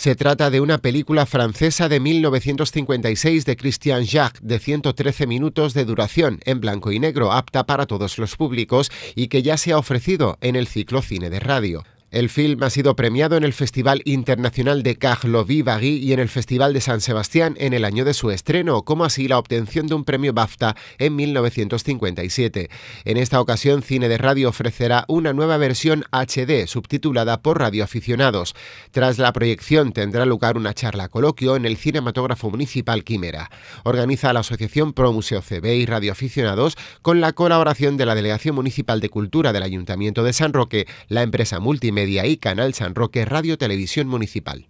Se trata de una película francesa de 1956 de Christian Jacques, de 113 minutos de duración, en blanco y negro, apta para todos los públicos y que ya se ha ofrecido en el ciclo Cine de Radio. El film ha sido premiado en el Festival Internacional de karlovy vivagui y en el Festival de San Sebastián en el año de su estreno, como así la obtención de un premio BAFTA en 1957. En esta ocasión, Cine de Radio ofrecerá una nueva versión HD subtitulada por radioaficionados. Tras la proyección tendrá lugar una charla coloquio en el Cinematógrafo Municipal Quimera. Organiza la Asociación Pro Museo CB y Radioaficionados con la colaboración de la Delegación Municipal de Cultura del Ayuntamiento de San Roque, la empresa multimedia Media y Canal San Roque Radio Televisión Municipal.